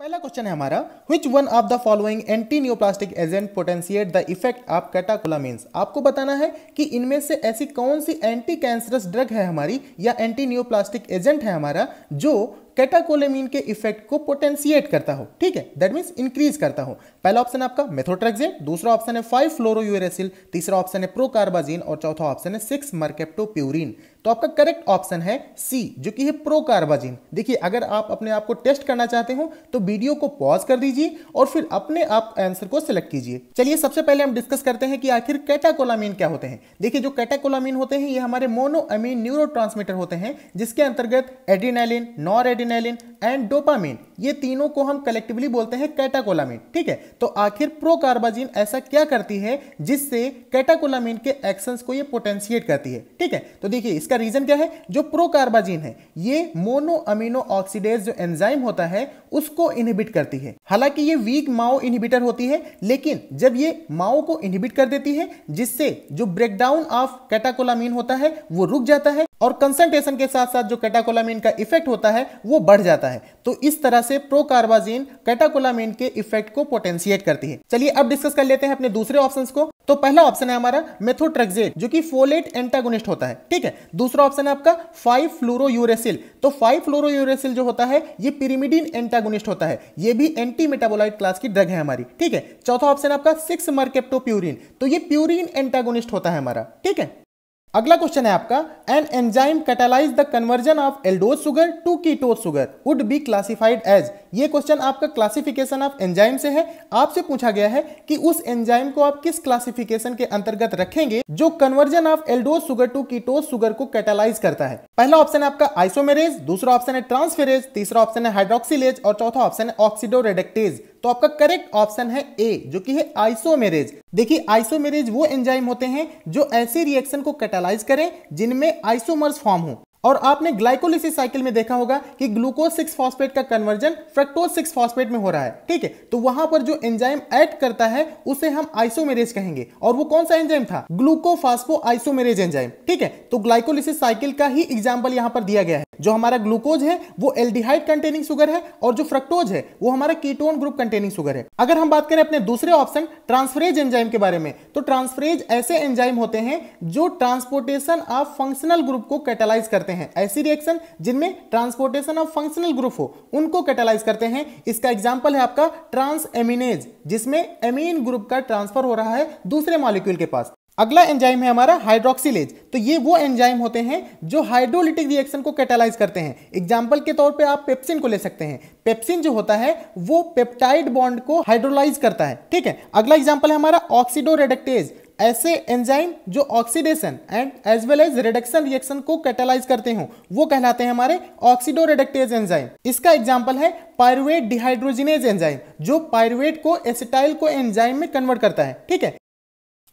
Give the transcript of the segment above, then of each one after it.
पहला क्वेश्चन है हमारा which one of the following anti neoplastic agent potentiate the effect of catecholamines आपको बताना है कि इनमें से ऐसी कौन सी एंटी कैंसरस ड्रग है हमारी या एंटी न्यूप्लास्टिक एजेंट है हमारा जो कैटाकोलेमिन के इफेक्ट को पोटेंशिएट करता हो ठीक है दैट मीन्स इंक्रीज करता हो पहला ऑप्शन आपका मेथोट्रेक्जेट दूसरा ऑप्शन है फाइव फ्लोरोयूरेसिल तीसरा ऑप्शन है प्रोकार्बाजीन और चौथा ऑप्शन है सिक्स मर्केप्टो प्यूरिन तो आपका करेक्ट ऑप्शन है सी जो कि है प्रोकार्बाजीन देखिए अगर आप अपने आप को टेस्ट करना चाहते हो तो वीडियो को पॉज कर दीजिए और फिर अपने आप आंसर को सिलेक्ट कीजिए चलिए सबसे पहले हम डिस्कस करते हैं कि आखिर कैटाकोलामीन क्या होते हैं देखिए जो कैटाकोलामीन होते हैं ये हमारे मोनोअमीन न्यूरो होते हैं जिसके अंतर्गत adrenaline noradrenaline and dopamine ये तीनों को हम कलेक्टिवली बोलते हैं कैटाकोलामिन ठीक है तो आखिर प्रोकार्बाजिन ऐसा क्या करती है जिससे कैटाकोलामिन के एक्शंस को ये पोटेंशिएट करती है ठीक है तो देखिए इसका रीजन क्या है जो प्रोकार्बाजिन है ये मोनो अमीनो ऑक्सीडेज जो एंजाइम होता है उसको इनहिबिट करती है हालांकि ये वीक माओ इनहिबिटर होती है लेकिन जब ये माओ को इनहिबिट कर देती है जिससे जो ब्रेकडाउन ऑफ कैटाकोलामिन होता है वो रुक जाता है और कंसंट्रेशन के साथ साथ जो कैटाकोलामीन का इफेक्ट होता है वो बढ़ जाता है तो इस तरह से प्रोकार्बाजीन कैटाकोलामीन के इफेक्ट को पोटेंशिएट करती है चलिए अब डिस्कस कर लेते हैं अपने दूसरे ऑप्शंस को तो पहला ऑप्शन है हमारा मेथोट्रेक्जेट जो कि फोलेट एंटागोनिस्ट होता है ठीक है दूसरा ऑप्शन है आपका फाइव फ्लोरो यूरेसिल तो फाइव फ्लोरो यूरेसिल जो होता है ये पिरिमिडिन एंटागोनिस्ट होता है ये भी एंटी मेटाबोलाइट क्लास की ड्रग है हमारी ठीक है चौथा ऑप्शन है आपका सिक्स प्यूरिन तो ये प्यूरिन एंटागोनिस्ट होता है हमारा ठीक है अगला क्वेश्चन है आपका an enzyme catalyse the conversion of aldose sugar to ketose sugar would be classified as ये क्वेश्चन आपका क्लासिफिकेशन ऑफ एंजाइम से है आपसे पूछा गया है कि उस एंजाइम को आप किस क्लासिफिकेशन के अंतर्गत रखेंगे जो conversion of aldose sugar to ketose sugar को कैटालाइज करता है पहला ऑप्शन है आपका आइसोमेरेज दूसरा ऑप्शन है ट्रांसफेरेज तीसरा ऑप्शन है हाइड्रोक्सीज और चौथा ऑप्शन है ऑक्सीडोरेडेक्टेज तो आपका करेक्ट ऑप्शन है ए जो कि है आइसोमेरेज देखिए आइसोमेरेज वो एंजाइम होते हैं जो ऐसे रिएक्शन को कैटालाइज करें जिनमें आइसोमर्स फॉर्म हो और आपने ग्लाइकोलिसिस साइकिल में देखा होगा कि ग्लूकोज सिक्स फॉस्फेट का कन्वर्जन फ्रक्टोज सिक्स फॉस्फेट में हो रहा है ठीक है तो वहां पर जो एंजाइम ऐड करता है उसे हम आइसोमेरेज कहेंगे और वो कौन सा एंजाइम था ग्लूकोफास्पो आइसोमेरेज एंजाइम ठीक है तो ग्लाइकोलिसिस साइकिल का ही एग्जाम्पल यहां पर दिया गया है जो हमारा ग्लूकोज है वो एल्डिहाइड कंटेनिंग सुगर है और जो फ्रक्टोज है वो हमारा कीटोन ग्रुप कंटेनिंग सुगर है अगर हम बात करें अपने दूसरे ऑप्शन ट्रांसफरेज एंजाइम के बारे में तो ट्रांसफरेज ऐसे एंजाइम होते हैं जो ट्रांसपोर्टेशन ऑफ फंक्शनल ग्रुप को कैटेलाइज करते हैं हैं ऐसी रिएक्शन जिनमें ट्रांसपोर्टेशन ऑफ फंक्शनल ग्रुप हो उनको कैटेलाइज करते हैं इसका एग्जाम्पल है आपका ट्रांस एमिनेज जिसमें एमीन ग्रुप का ट्रांसफर हो रहा है दूसरे मॉलिक्यूल के पास अगला एंजाइम है हमारा हाइड्रोक्सीलेज तो ये वो एंजाइम होते हैं जो हाइड्रोलिटिक रिएक्शन को कैटेलाइज करते हैं एग्जाम्पल के तौर पे आप पेप्सिन को ले सकते हैं पेप्सिन जो होता है वो पेप्टाइड बॉन्ड को हाइड्रोलाइज करता है ठीक है अगला एग्जाम्पल है हमारा ऑक्सीडोरेडक्टेज ऐसे एंजाइम जो oxidation and as well as reduction reaction को कैटेलाइज करते हो वो कहलाते हैं हमारे ऑक्सीडो रिडक्टेज एंजाइम इसका एग्जाम्पल है पायरुवेट डिहाइड्रोजिनेज एंजाइम जो पायरुवेट को एसिटाइल को एंजाइम में कन्वर्ट करता है ठीक है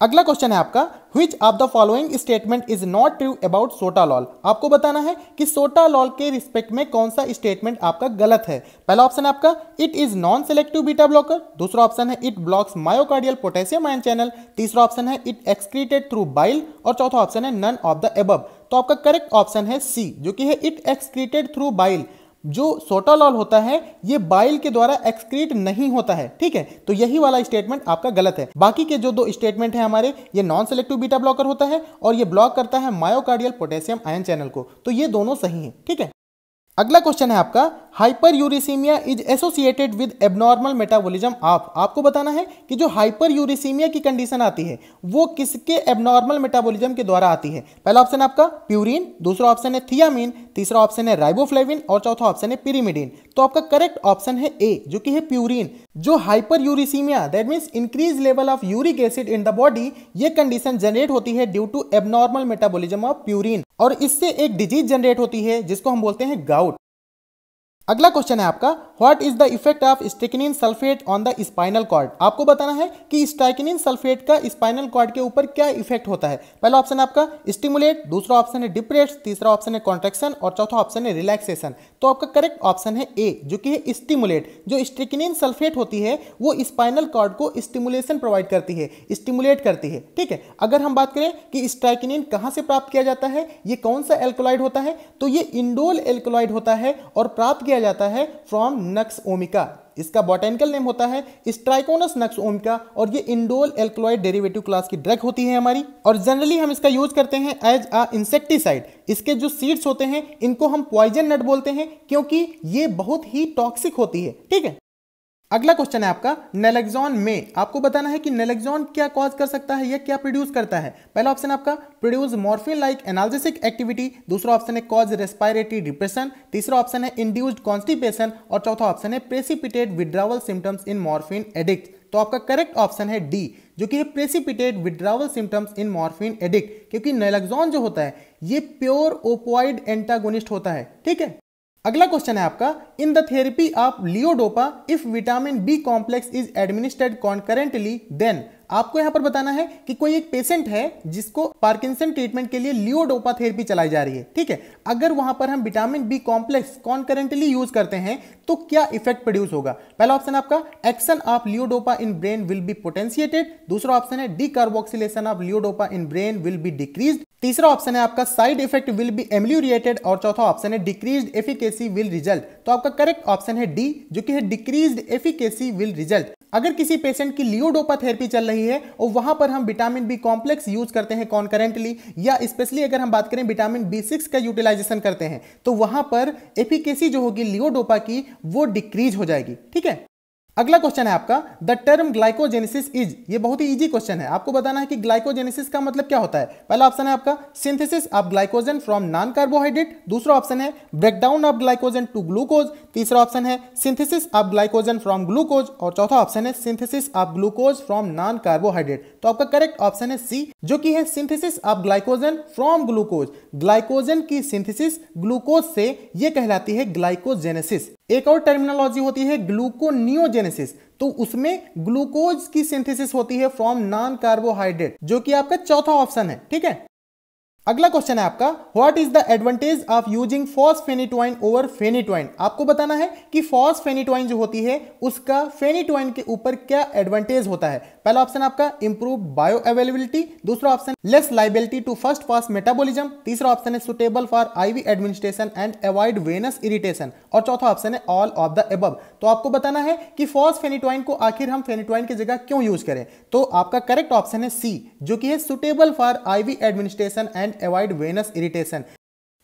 अगला क्वेश्चन है आपका which of the following statement is not true about sotalol आपको बताना है कि सोटा लॉल के रिस्पेक्ट में कौन सा स्टेटमेंट आपका गलत है पहला ऑप्शन है आपका it is non selective beta blocker दूसरा ऑप्शन है it blocks myocardial potassium ion channel तीसरा ऑप्शन है इट एक्सक्रीटेड थ्रू बाइल और चौथा ऑप्शन है नन ऑफ द एब तो आपका करेक्ट ऑप्शन है सी जो कि है इट एक्सक्रीटेड थ्रू बाइल जो सोटालॉल होता है ये बाइल के द्वारा एक्सक्रीट नहीं होता है ठीक है तो यही वाला स्टेटमेंट आपका गलत है बाकी के जो दो स्टेटमेंट है हमारे ये नॉन सेलेक्टिव बीटा ब्लॉकर होता है और ये ब्लॉक करता है मायोकार्डियल पोटेशियम आयन चैनल को तो ये दोनों सही है ठीक है अगला क्वेश्चन है आपका hyperuricemia is associated with abnormal metabolism of आपको बताना है कि जो हाइपर यूरिसीमिया की कंडीशन आती है वो किसके एबनॉर्मल मेटाबोलिज्म के द्वारा आती है पहला ऑप्शन आपका प्यूरिन दूसरा ऑप्शन है थियामिन तीसरा ऑप्शन है राइबोफ्लेविन और चौथा ऑप्शन है पिरीमिडिन तो आपका करेक्ट ऑप्शन है ए जो कि है प्यूरिन जो hyperuricemia that means increase level of uric acid in the body ये कंडीशन जनरेट होती है due to abnormal metabolism of purine और इससे एक डिजीज जनरेट होती है जिसको हम बोलते हैं गाउट अगला क्वेश्चन है आपका what is the effect of strychnine sulphate on the spinal cord आपको बताना है कि स्टेकिनिन सल्फेट का स्पाइनल कॉर्ड के ऊपर क्या इफेक्ट होता है पहला ऑप्शन है आपका स्टिमुलेट दूसरा ऑप्शन है डिप्रेस तीसरा ऑप्शन है कॉन्ट्रेक्शन और चौथा ऑप्शन है रिलैक्सेशन तो आपका करेक्ट ऑप्शन है ए जो कि है स्टिमुलेट जो स्टेकिन सल्फेट होती है वो स्पाइनल कॉर्ड को स्टिमुलेशन प्रोवाइड करती है स्टिमुलेट करती है ठीक है अगर हम बात करें कि स्टेकिनिन कहाँ से प्राप्त किया जाता है ये कौन सा एल्कोलाइड होता है तो ये इंडोल एल्कोलाइड होता है और प्राप्त किया जाता है फ्रॉम नक्स ओमिका इसका बॉटेनिकल नेम होता है स्ट्राइकोनस नक्स ओमिका और ये इंडोल एल्कोलॉइड डेरिवेटिव क्लास की ड्रग होती है हमारी और जनरली हम इसका यूज करते हैं एज अ इंसेक्टिसाइड इसके जो सीड्स होते हैं इनको हम प्वाइजन नट बोलते हैं क्योंकि ये बहुत ही टॉक्सिक होती है ठीक है अगला क्वेश्चन है आपका नेलेक्सॉन में आपको बताना है कि नेलेक्सॉन क्या कॉज कर सकता है या क्या प्रोड्यूस करता है पहला ऑप्शन आपका produce morphine like analgesic activity दूसरा ऑप्शन है कॉज रेस्पायरेटरी डिप्रेशन तीसरा ऑप्शन है इंड्यूस्ड कॉन्स्टिपेशन और चौथा ऑप्शन है precipitated withdrawal symptoms in morphine addict तो आपका करेक्ट ऑप्शन है डी जो कि है precipitated withdrawal symptoms in morphine addict क्योंकि नेलेक्सॉन जो होता है ये प्योर ओपोइड एंटागोनिस्ट होता है ठीक है अगला क्वेश्चन है आपका in the therapy of levodopa if vitamin B complex is administered concurrently then आपको यहां पर बताना है कि कोई एक पेशेंट है जिसको पार्किंसन ट्रीटमेंट के लिए लियोडोपा थेरेपी चलाई जा रही है ठीक है अगर वहां पर हम vitamin B complex concurrently use करते हैं तो क्या इफेक्ट प्रोड्यूस होगा पहला ऑप्शन आपका action of levodopa in brain will be potentiated दूसरा ऑप्शन है decarboxylation of levodopa in brain will be decrease तीसरा ऑप्शन है आपका side effect will be ameliorated और चौथा ऑप्शन है डिक्रीज एफिकेसी विल रिजल्ट तो आपका करेक्ट ऑप्शन है डी जो कि है डिक्रीज एफिकेसी विल रिजल्ट अगर किसी पेशेंट की लियोडोपा थेरेपी चल रही है और वहां पर हम विटामिन बी कॉम्प्लेक्स यूज करते हैं कॉन्करेंटली या स्पेशली अगर हम बात करें विटामिन बी सिक्स का यूटिलाइजेशन करते हैं तो वहां पर एफिकेसी जो होगी लियोडोपा की वो डिक्रीज हो जाएगी ठीक है अगला क्वेश्चन है आपका द टर्म ग्लाइकोजेनेसिस इज ये बहुत ही इजी क्वेश्चन है आपको बताना है कि ग्लाइकोजेनेसिस का मतलब क्या होता है पहला ऑप्शन है आपका synthesis of glycogen from non carbohydrate दूसरा ऑप्शन है breakdown of glycogen to glucose तीसरा ऑप्शन है synthesis of glycogen from glucose और चौथा ऑप्शन है synthesis of glucose from non carbohydrate तो आपका करेक्ट ऑप्शन है सी जो कि है synthesis of glycogen from glucose glycogen की सिंथेसिस ग्लूकोज से यह कहलाती है ग्लाइकोजेनेसिस एक और टर्मिनोलॉजी होती है ग्लूकोनियोजेनेसिस तो उसमें ग्लूकोज की सिंथेसिस होती है फ्रॉम नॉन कार्बोहाइड्रेट जो कि आपका चौथा ऑप्शन है ठीक है अगला क्वेश्चन है आपका what is the advantage of using fosphenytoin over phenytoin आपको बताना है कि फॉस्फेनिटोइन जो होती है उसका फेनिटोइन के ऊपर क्या एडवांटेज होता है पहला ऑप्शन आपका इंप्रूव बायो अवेलेबिलिटी दूसरा option less liability to first pass metabolism तीसरा ऑप्शन है suitable for IV administration and avoid venous irritation और चौथा ऑप्शन है ऑल ऑफ द एबव तो आपको बताना है कि फॉस्फेनिटोइन को आखिर हम फेनिटोइन की जगह क्यों यूज करें तो आपका करेक्ट ऑप्शन है सी जो कि है suitable for IV administration and and avoid venous irritation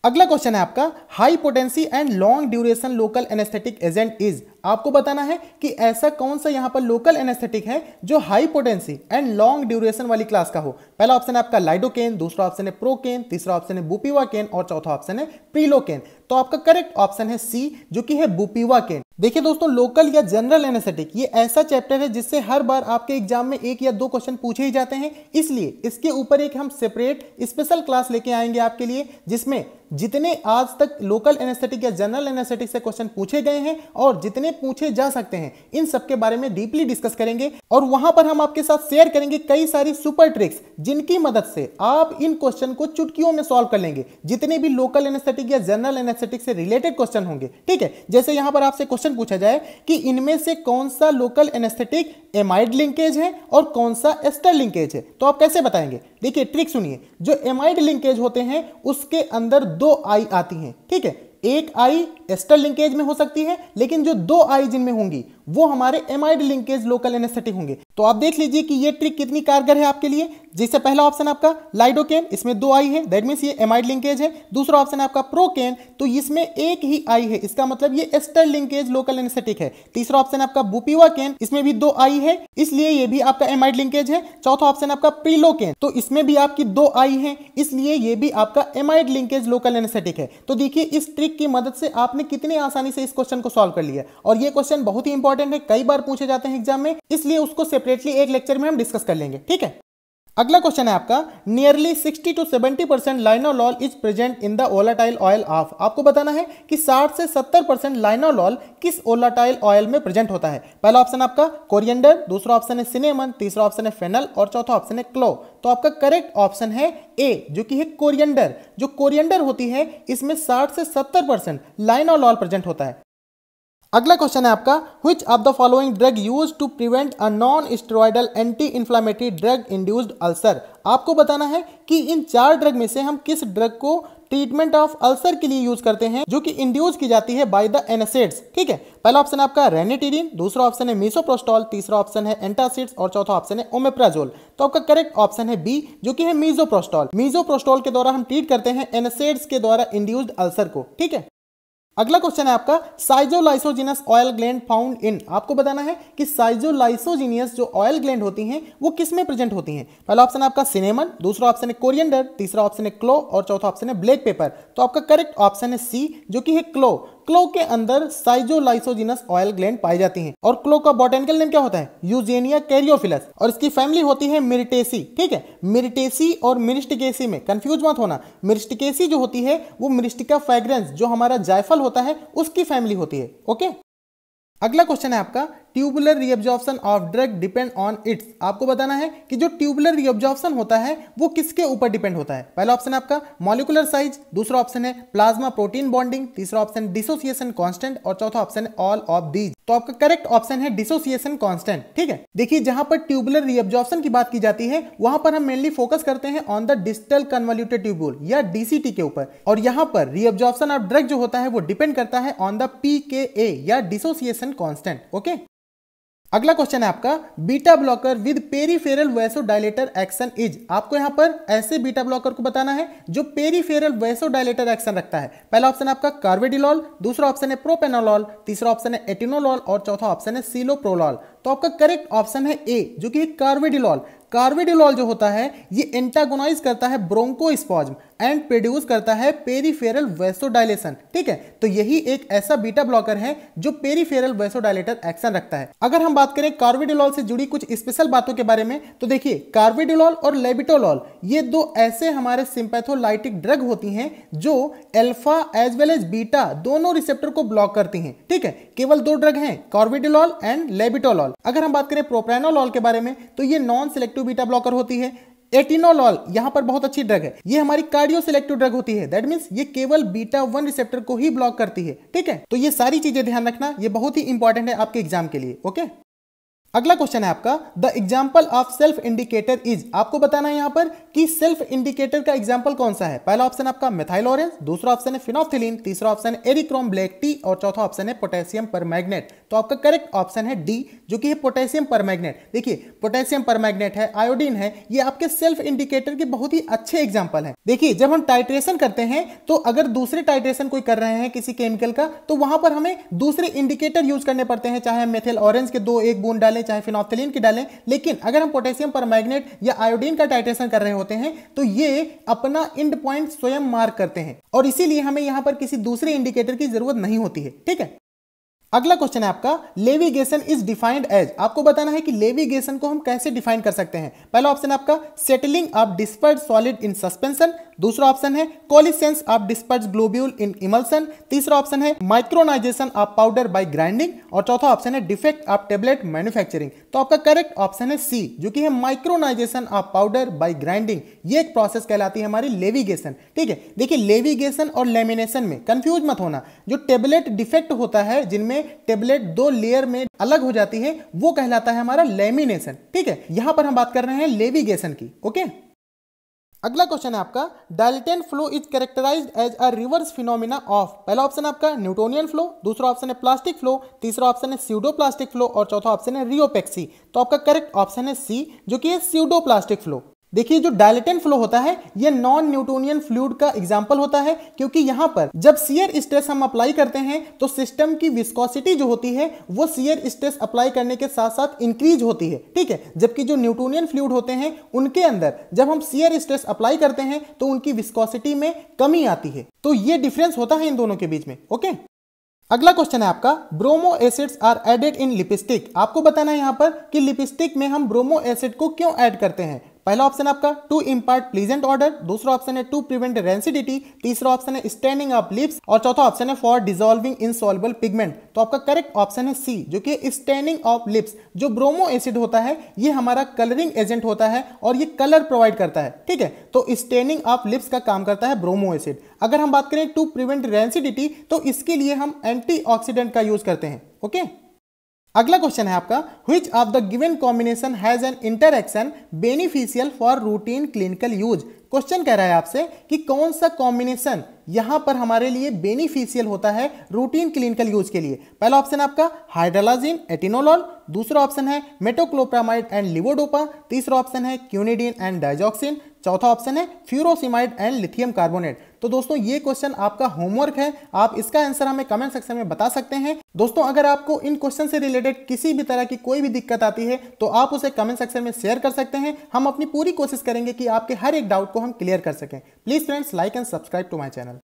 अगला क्वेश्चन है आपका high potency and long duration local anaesthetic agent is आपको बताना है कि ऐसा कौन सा यहां पर लोकल एनेस्थेटिक है जो high potency and long duration वाली क्लास का हो पहला ऑप्शन है आपका लाइडोकेन दूसरा ऑप्शन है प्रोकेन तीसरा ऑप्शन है बुपीवाकेन और चौथा ऑप्शन है प्रीलोकेन तो आपका करेक्ट ऑप्शन है सी जो कि है बुपीवा केन देखिए दोस्तों लोकल या जनरल एनेस्थेटिक ये ऐसा चैप्टर है जिससे हर बार आपके एग्जाम में एक या दो क्वेश्चन पूछे ही जाते हैं इसलिए इसके ऊपर एक हम सेपरेट स्पेशल क्लास लेके आएंगे आपके लिए जिसमें जितने आज तक लोकल एनेस्थेटिक या जनरल एनेस्थेटिक से क्वेश्चन पूछे गए हैं और जितने पूछे जा सकते हैं इन सब के बारे में डीपली डिस्कस करेंगे और वहां पर हम आपके साथ शेयर करेंगे कई सारी सुपर ट्रिक्स जिनकी मदद से आप इन क्वेश्चन को चुटकियों में सॉल्व कर लेंगे जितने भी लोकल एनेस्थेटिक या जनरल एनेस्थेटिक से रिलेटेड क्वेश्चन होंगे ठीक है जैसे यहां पर आपसे क्वेश्चन पूछा जाए कि इनमें से कौन सा लोकल एनेस्थेटिक एमाइड लिंकेज है और कौन सा एस्टर लिंकेज है तो आप कैसे बताएंगे देखिए ट्रिक सुनिए जो एमाइड लिंकेज होते हैं उसके अंदर दो आई आती हैं ठीक है एक आई एस्टर लिंकेज में हो सकती है लेकिन जो दो आई जिनमें होंगी वो हमारे एमआईडी लिंकेज लोकल एनेस्थेटिक होंगे तो आप देख लीजिए कि ये ट्रिक कितनी कारगर है आपके लिए जिससे पहला ऑप्शन आपका लाइडोकेन इसमें दो आई है दैट मीन्स ये एमाइड लिंकेज है दूसरा ऑप्शन आपका प्रोकेन तो इसमें एक ही आई है इसका मतलब ये एस्टर लिंकेज लोकल एनेस्थेटिक है तीसरा ऑप्शन आपका बुपीवा केन इसमें भी दो आई है इसलिए ये भी आपका एमाइड लिंकेज है चौथा ऑप्शन आपका प्रीलोकेन तो इसमें भी आपकी दो आई है इसलिए ये भी आपका एमाइड लिंकेज लोकल एनेस्थेटिक है तो देखिए इस ट्रिक की मदद से आपने कितने आसानी से इस क्वेश्चन को सॉल्व कर लिया और ये क्वेश्चन बहुत ही इंपॉर्टेंट है कई बार पूछे जाते हैं एग्जाम में इसलिए उसको सेपरेट सेपरेटली एक लेक्चर में हम डिस्कस कर लेंगे ठीक है अगला क्वेश्चन है आपका nearly 60 to 70 percent linalool is present in the volatile oil of आपको बताना है कि 60 से 70 परसेंट लाइनोलॉल किस ओलाटाइल ऑयल में प्रेजेंट होता है पहला ऑप्शन आपका कोरिएंडर दूसरा ऑप्शन है सिनेमन तीसरा ऑप्शन है फेनल और चौथा ऑप्शन है क्लो तो आपका करेक्ट ऑप्शन है ए जो कि है कोरियंडर जो कोरियंडर होती है इसमें साठ से सत्तर परसेंट प्रेजेंट होता है अगला क्वेश्चन है आपका which of the following drug use to prevent a non steroidal anti inflammatory drug induced ulcer आपको बताना है कि इन चार ड्रग में से हम किस ड्रग को ट्रीटमेंट ऑफ अल्सर के लिए यूज करते हैं जो कि इंड्यूस की जाती है बाय द एनासिड्स ठीक है पहला ऑप्शन है आपका रेनेटीरिन दूसरा ऑप्शन है मीसोप्रोस्टॉल तीसरा ऑप्शन है एंटासिड्स और चौथा ऑप्शन है ओमेप्राजोल तो आपका करेक्ट ऑप्शन है बी जो कि है मीजोप्रोस्टॉल मीजोप्रोस्टॉल के द्वारा हम ट्रीट करते हैं एनासिड्स के द्वारा इंड्यूस्ड अल्सर को ठीक है अगला क्वेश्चन है आपका schizolysigenous oil gland found in आपको बताना है कि साइजोलाइसोजिनियस जो ऑयल ग्लैंड होती हैं वो किस में प्रेजेंट होती हैं पहला ऑप्शन है आपका सिनेमन दूसरा ऑप्शन है कोरिएंडर तीसरा ऑप्शन है क्लो और चौथा ऑप्शन है ब्लैक पेपर तो आपका करेक्ट ऑप्शन है सी जो कि है क्लो क्लो के अंदर साइजोलाइसोजिनस ऑयल ग्लैंड पाई जाती हैं और क्लो का बॉटेनिकल नेम क्या होता है यूजेनिया कैरियोफिलस और इसकी फैमिली होती है मिरिटेसी ठीक है मिरिटेसी और मिरिस्टिकेसी में कंफ्यूज मत होना मिरिस्टिकेसी जो होती है वो मिरिस्टिका फ्रेग्रेंस जो हमारा जायफल होता है उसकी फैमिली होती है ओके अगला क्वेश्चन है आपका tubular reabsorption of drug depend on its आपको बताना है कि जो ट्यूबुलर रीअब्जॉर्प्शन होता है वो किसके ऊपर डिपेंड होता है पहला ऑप्शन है आपका मॉलिकुलर साइज दूसरा ऑप्शन है प्लाज्मा प्रोटीन बॉन्डिंग तीसरा ऑप्शन डिसोसिएशन कॉन्स्टेंट और चौथा ऑप्शन है ऑल ऑफ दीज तो आपका करेक्ट ऑप्शन है डिसोसिएशन कांस्टेंट ठीक है देखिए जहां पर ट्यूबुलर रीअब्जॉर्प्शन की बात की जाती है वहां पर हम मेनली फोकस करते हैं on the distal convoluted tubule या डीसीटी के ऊपर और यहां पर रीअब्जॉर्प्शन ऑफ ड्रग जो होता है वो डिपेंड करता है ऑन द पीकेए या डिसोसिएशन कॉन्स्टेंट ओके अगला क्वेश्चन है आपका beta blocker with peripheral dilator action is आपको यहां पर ऐसे बीटा ब्लॉकर को बताना है जो पेरीफेरल वैसो डायलेटर एक्शन रखता है पहला ऑप्शन आपका कार्वेडिलॉल दूसरा ऑप्शन है प्रोपेनोलॉल तीसरा ऑप्शन है एटिनोलॉल और चौथा ऑप्शन है सीलोप्रोलॉल तो आपका करेक्ट ऑप्शन है ए जो कि कार्वेडिलॉल कार्वेडिलॉल जो होता है ये एंटागोनाइज करता है ब्रोंकोस्पॉज्म एंड प्रोड्यूस करता है पेरीफेरल वेसोडाइलेशन ठीक है तो यही एक ऐसा बीटा ब्लॉकर है जो पेरीफेरल वेसोडाइलेटर एक्शन रखता है अगर हम बात करें कार्वेडिलॉल से जुड़ी कुछ स्पेशल बातों के बारे में तो देखिए कार्वेडिलॉल और लेबिटोलॉल ये दो ऐसे हमारे सिंपैथोलाइटिक ड्रग होती हैं जो alpha as well as beta दोनों रिसेप्टर को ब्लॉक करती हैं ठीक है केवल दो ड्रग हैं कार्वेडिलॉल एंड लेबिटोलॉल एटिनोलॉल अगर हम बात करें प्रोप्रेनोलॉल के बारे में तो ये नॉन सिलेक्टिव बीटा ब्लॉकर होती है एटिनोलॉल यहाँ पर बहुत अच्छी ड्रग है ये हमारी कार्डियो सिलेक्टिव ड्रग होती है दैट मीन्स ये केवल बीटा वन रिसेप्टर को ही ब्लॉक करती है ठीक है तो ये सारी चीजें ध्यान रखना ये बहुत ही इंपॉर्टेंट है आपके एग्जाम के लिए ओके अगला क्वेश्चन है आपका the example of self indicator is आपको बताना है यहाँ पर कि सेल्फ इंडिकेटर का एग्जाम्पल कौन सा है पहला ऑप्शन आपका मिथाइल ऑरेंज दूसरा ऑप्शन है फिनोफिलिन तीसरा ऑप्शन है एरिक्रोम ब्लैक टी और चौथा ऑप्शन है पोटेशियम पर तो आपका करेक्ट ऑप्शन है डी जो कि है पोटेशियम पर देखिए पोटेशियम पर है आयोडीन है ये आपके सेल्फ इंडिकेटर के बहुत ही अच्छे एग्जाम्पल है देखिए जब हम टाइट्रेशन करते हैं तो अगर दूसरे टाइट्रेशन कोई कर रहे हैं किसी केमिकल का तो वहां पर हमें दूसरे इंडिकेटर यूज करने पड़ते हैं चाहे मेथेल ऑरेंज के दो एक बूंद डालें चाहे फिनॉफ्थलिन की डालें लेकिन अगर हम पोटेशियम पर मैग्नेट या आयोडीन का टाइट्रेशन कर रहे होते हैं तो ये अपना इंड पॉइंट स्वयं मार्क करते हैं और इसीलिए हमें यहाँ पर किसी दूसरे इंडिकेटर की जरूरत नहीं होती है ठीक है अगला क्वेश्चन है आपका लेविगेशन इज डिफाइंड एज आपको बताना है कि लेविगेशन को हम कैसे डिफाइन कर सकते हैं पहला ऑप्शन आपका settling of dispersed solid in suspension दूसरा ऑप्शन है coalescence of dispersed globule in emulsion तीसरा ऑप्शन है micronisation of powder by grinding और चौथा ऑप्शन है डिफेक्ट ऑफ टेबलेट मैन्युफैक्चरिंग तो आपका करेक्ट ऑप्शन है सी जो कि है micronisation of powder by grinding ये एक प्रोसेस कहलाती है हमारी लेविगेशन ठीक है देखिए लेविगेशन और लेमिनेशन में कंफ्यूज मत होना जो टेबलेट डिफेक्ट होता है जिनमें में टेबलेट दो लेयर में अलग हो जाती है वो कहलाता है हमारा लेमिनेशन ठीक है यहां पर हम बात कर रहे हैं लेविगेशन की ओके अगला क्वेश्चन है आपका dilatant flow is characterised as a reverse phenomena of पहला ऑप्शन आपका न्यूटोनियन फ्लो दूसरा ऑप्शन है प्लास्टिक फ्लो तीसरा ऑप्शन है सीडो प्लास्टिक फ्लो और चौथा ऑप्शन है रियोपेक्सी तो आपका करेक्ट ऑप्शन है सी जो कि है सीडो प्लास्टिक फ्लो देखिए जो डायलेटेंट फ्लो होता है यह नॉन न्यूटोनियन फ्लूड का एग्जाम्पल होता है क्योंकि यहां पर जब सियर स्ट्रेस हम अप्लाई करते हैं तो सिस्टम की विस्कोसिटी जो होती है वो सियर स्ट्रेस अप्लाई करने के साथ साथ इंक्रीज होती है ठीक है जबकि जो न्यूटोनियन फ्लूड होते हैं उनके अंदर जब हम सियर स्ट्रेस अप्लाई करते हैं तो उनकी विस्कोसिटी में कमी आती है तो ये डिफरेंस होता है इन दोनों के बीच में ओके अगला क्वेश्चन है आपका bromo acids are added in lipstick आपको बताना है यहाँ पर कि लिपस्टिक में हम ब्रोमो एसिड को क्यों ऐड करते हैं पहला ऑप्शन आपका टू इम्पार्ट प्लीजेंट ऑर्डर दूसरा ऑप्शन है टू प्रिवेंट रेंसिडिटी तीसरा ऑप्शन है स्टैंडिंग अप लिप्स और चौथा ऑप्शन है फॉर डिजोल्विंग इनसॉल्बल पिगमेंट तो आपका करेक्ट ऑप्शन है सी जो कि स्टैंडिंग ऑफ लिप्स जो ब्रोमो एसिड होता है ये हमारा कलरिंग एजेंट होता है और ये कलर प्रोवाइड करता है ठीक है तो स्टैंडिंग ऑफ लिप्स का काम करता है ब्रोमो एसिड अगर हम बात करें टू प्रिवेंट रेंसिडिटी तो इसके लिए हम एंटीऑक्सीडेंट का यूज करते हैं ओके okay? अगला क्वेश्चन है आपका which of the given combination has an interaction beneficial for routine clinical use question कह रहा है आपसे कि कौन सा कॉम्बिनेशन यहां पर हमारे लिए बेनिफिशियल होता है रूटीन क्लिनिकल यूज के लिए पहला ऑप्शन आपका हाइड्रोलाजिन एटिनोलॉल दूसरा ऑप्शन है मेटोक्लोप्रामाइड एंड लिवोडोपा तीसरा ऑप्शन है क्यूनिडीन एंड डाइजॉक्सिन चौथा ऑप्शन है फ्यूरोसिमाइड एंड लिथियम कार्बोनेट तो दोस्तों ये क्वेश्चन आपका होमवर्क है आप इसका आंसर हमें कमेंट सेक्शन में बता सकते हैं दोस्तों अगर आपको इन क्वेश्चन से रिलेटेड किसी भी तरह की कोई भी दिक्कत आती है तो आप उसे कमेंट सेक्शन में शेयर कर सकते हैं हम अपनी पूरी कोशिश करेंगे कि आपके हर एक डाउट को हम क्लियर कर सकें please friends like and subscribe to my channel